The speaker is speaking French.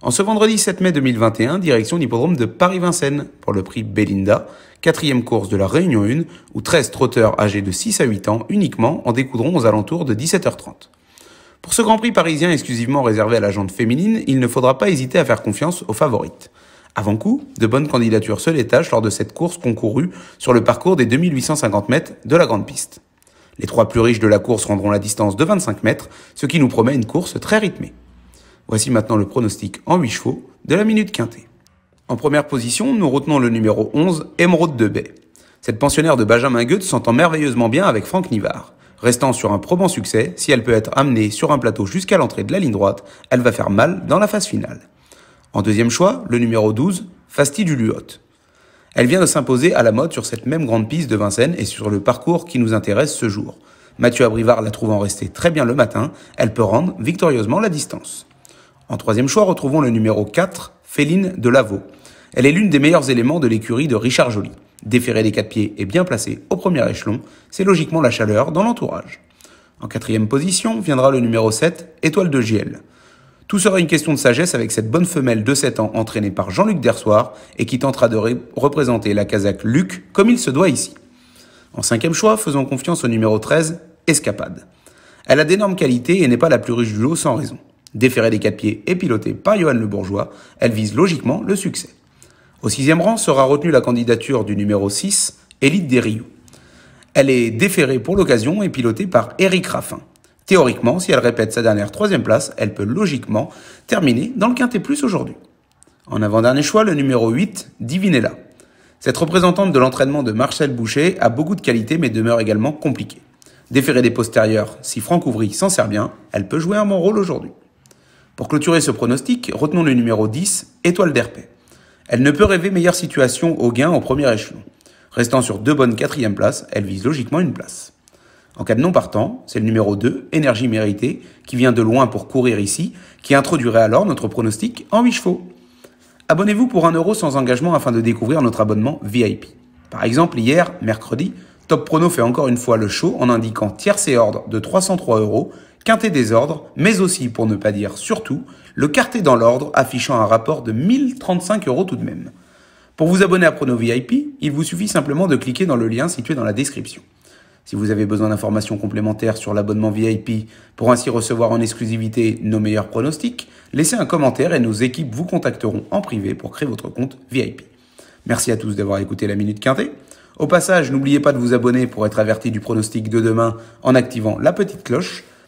En ce vendredi 7 mai 2021, direction l'hippodrome de Paris-Vincennes pour le prix Belinda, quatrième course de la Réunion 1, où 13 trotteurs âgés de 6 à 8 ans uniquement en découdront aux alentours de 17h30. Pour ce Grand Prix parisien exclusivement réservé à la jante féminine, il ne faudra pas hésiter à faire confiance aux favorites. Avant coup, de bonnes candidatures se détachent lors de cette course concourue sur le parcours des 2850 mètres de la grande piste. Les trois plus riches de la course rendront la distance de 25 mètres, ce qui nous promet une course très rythmée. Voici maintenant le pronostic en 8 chevaux de la minute quintée. En première position, nous retenons le numéro 11, Émeraude de Baie. Cette pensionnaire de Benjamin Goethe s'entend merveilleusement bien avec Franck Nivard. Restant sur un probant succès, si elle peut être amenée sur un plateau jusqu'à l'entrée de la ligne droite, elle va faire mal dans la phase finale. En deuxième choix, le numéro 12, Fasti du Luot. Elle vient de s'imposer à la mode sur cette même grande piste de Vincennes et sur le parcours qui nous intéresse ce jour. Mathieu Abrivard la trouvant restée très bien le matin, elle peut rendre victorieusement la distance. En troisième choix, retrouvons le numéro 4, Féline de Lavaux. Elle est l'une des meilleurs éléments de l'écurie de Richard Joly. Déférée des quatre pieds et bien placée au premier échelon, c'est logiquement la chaleur dans l'entourage. En quatrième position viendra le numéro 7, Étoile de Giel. Tout sera une question de sagesse avec cette bonne femelle de 7 ans entraînée par Jean-Luc Dersoir et qui tentera de représenter la Kazakh Luc comme il se doit ici. En cinquième choix, faisons confiance au numéro 13, Escapade. Elle a d'énormes qualités et n'est pas la plus riche du lot sans raison. Déférée des quatre pieds et pilotée par Johan Le Bourgeois, elle vise logiquement le succès. Au sixième rang sera retenue la candidature du numéro 6, Élite des Elle est déférée pour l'occasion et pilotée par Eric Raffin. Théoriquement, si elle répète sa dernière troisième place, elle peut logiquement terminer dans le quintet plus aujourd'hui. En avant-dernier choix, le numéro 8, Divinella. Cette représentante de l'entraînement de Marcel Boucher a beaucoup de qualités mais demeure également compliquée. Déférée des postérieurs, si Franck Ouvry s'en sert bien, elle peut jouer un bon rôle aujourd'hui. Pour clôturer ce pronostic, retenons le numéro 10, Étoile d'Herpé. Elle ne peut rêver meilleure situation au gain au premier échelon. Restant sur deux bonnes quatrième places, elle vise logiquement une place. En cas de non partant, c'est le numéro 2, Énergie Méritée, qui vient de loin pour courir ici, qui introduirait alors notre pronostic en 8 chevaux. Abonnez-vous pour 1 euro sans engagement afin de découvrir notre abonnement VIP. Par exemple, hier, mercredi, Top Prono fait encore une fois le show en indiquant et ordre de 303 euros quintet des ordres, mais aussi, pour ne pas dire surtout, le quartet dans l'ordre affichant un rapport de 1035 euros tout de même. Pour vous abonner à Prono VIP, il vous suffit simplement de cliquer dans le lien situé dans la description. Si vous avez besoin d'informations complémentaires sur l'abonnement VIP pour ainsi recevoir en exclusivité nos meilleurs pronostics, laissez un commentaire et nos équipes vous contacteront en privé pour créer votre compte VIP. Merci à tous d'avoir écouté la Minute Quintet. Au passage, n'oubliez pas de vous abonner pour être averti du pronostic de demain en activant la petite cloche